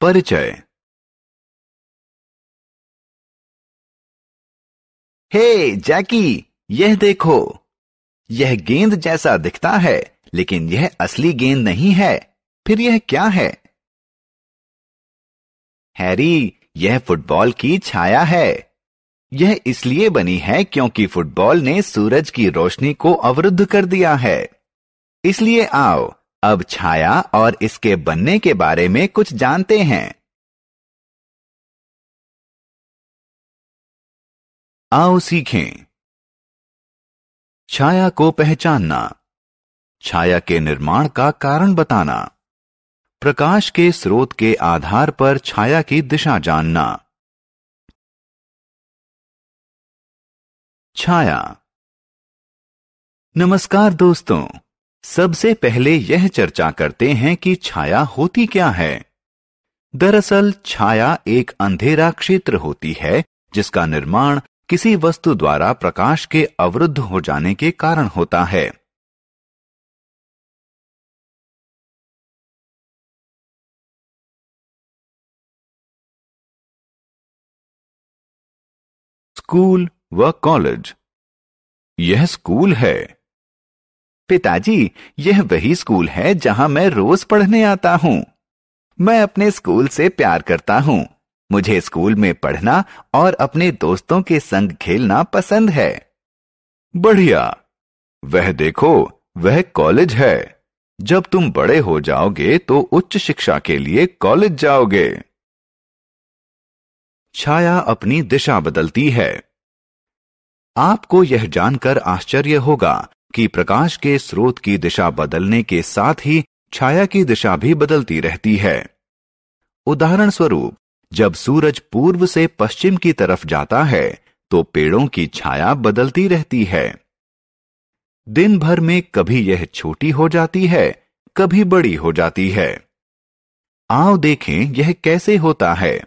परिचय हे जैकी यह देखो यह गेंद जैसा दिखता है लेकिन यह असली गेंद नहीं है फिर यह क्या है हैरी यह फुटबॉल की छाया है यह इसलिए बनी है क्योंकि फुटबॉल ने सूरज की रोशनी को अवरुद्ध कर दिया है इसलिए आओ अब छाया और इसके बनने के बारे में कुछ जानते हैं आओ सीखें छाया को पहचानना छाया के निर्माण का कारण बताना प्रकाश के स्रोत के आधार पर छाया की दिशा जानना छाया नमस्कार दोस्तों सबसे पहले यह चर्चा करते हैं कि छाया होती क्या है दरअसल छाया एक अंधेरा क्षेत्र होती है जिसका निर्माण किसी वस्तु द्वारा प्रकाश के अवरुद्ध हो जाने के कारण होता है स्कूल व कॉलेज यह स्कूल है पिताजी यह वही स्कूल है जहां मैं रोज पढ़ने आता हूं मैं अपने स्कूल से प्यार करता हूं मुझे स्कूल में पढ़ना और अपने दोस्तों के संग खेलना पसंद है बढ़िया वह देखो वह कॉलेज है जब तुम बड़े हो जाओगे तो उच्च शिक्षा के लिए कॉलेज जाओगे छाया अपनी दिशा बदलती है आपको यह जानकर आश्चर्य होगा कि प्रकाश के स्रोत की दिशा बदलने के साथ ही छाया की दिशा भी बदलती रहती है उदाहरण स्वरूप जब सूरज पूर्व से पश्चिम की तरफ जाता है तो पेड़ों की छाया बदलती रहती है दिन भर में कभी यह छोटी हो जाती है कभी बड़ी हो जाती है आओ देखें यह कैसे होता है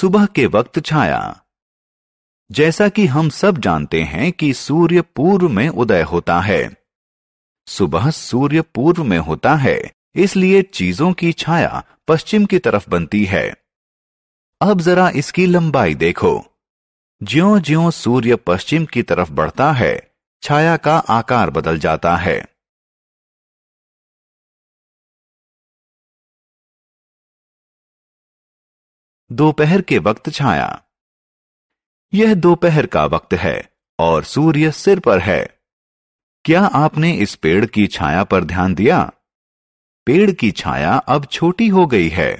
सुबह के वक्त छाया जैसा कि हम सब जानते हैं कि सूर्य पूर्व में उदय होता है सुबह सूर्य पूर्व में होता है इसलिए चीजों की छाया पश्चिम की तरफ बनती है अब जरा इसकी लंबाई देखो ज्यो ज्यो सूर्य पश्चिम की तरफ बढ़ता है छाया का आकार बदल जाता है दोपहर के वक्त छाया यह दोपहर का वक्त है और सूर्य सिर पर है क्या आपने इस पेड़ की छाया पर ध्यान दिया पेड़ की छाया अब छोटी हो गई है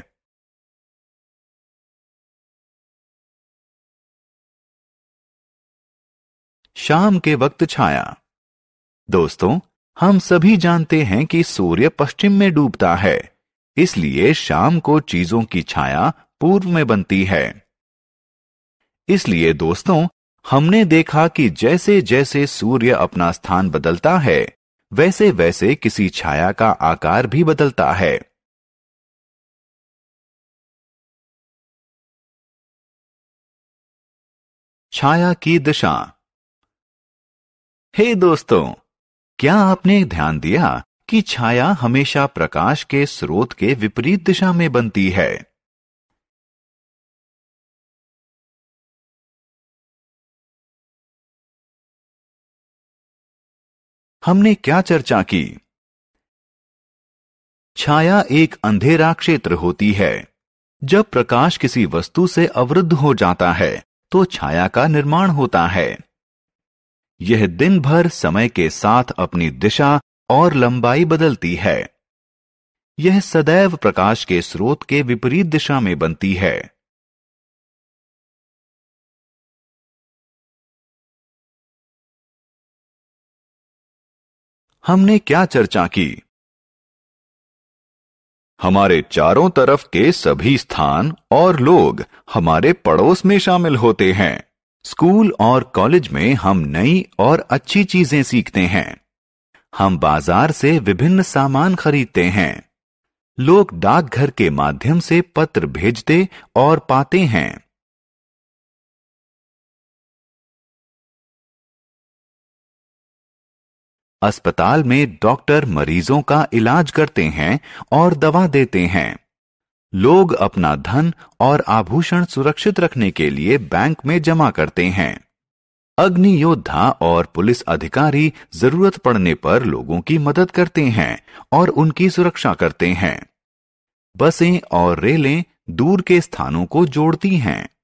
शाम के वक्त छाया दोस्तों हम सभी जानते हैं कि सूर्य पश्चिम में डूबता है इसलिए शाम को चीजों की छाया पूर्व में बनती है इसलिए दोस्तों हमने देखा कि जैसे जैसे सूर्य अपना स्थान बदलता है वैसे वैसे किसी छाया का आकार भी बदलता है छाया की दिशा हे hey दोस्तों क्या आपने ध्यान दिया कि छाया हमेशा प्रकाश के स्रोत के विपरीत दिशा में बनती है हमने क्या चर्चा की छाया एक अंधेरा क्षेत्र होती है जब प्रकाश किसी वस्तु से अवरुद्ध हो जाता है तो छाया का निर्माण होता है यह दिन भर समय के साथ अपनी दिशा और लंबाई बदलती है यह सदैव प्रकाश के स्रोत के विपरीत दिशा में बनती है हमने क्या चर्चा की हमारे चारों तरफ के सभी स्थान और लोग हमारे पड़ोस में शामिल होते हैं स्कूल और कॉलेज में हम नई और अच्छी चीजें सीखते हैं हम बाजार से विभिन्न सामान खरीदते हैं लोग डाकघर के माध्यम से पत्र भेजते और पाते हैं अस्पताल में डॉक्टर मरीजों का इलाज करते हैं और दवा देते हैं लोग अपना धन और आभूषण सुरक्षित रखने के लिए बैंक में जमा करते हैं अग्नि योद्धा और पुलिस अधिकारी जरूरत पड़ने पर लोगों की मदद करते हैं और उनकी सुरक्षा करते हैं बसें और रेलें दूर के स्थानों को जोड़ती हैं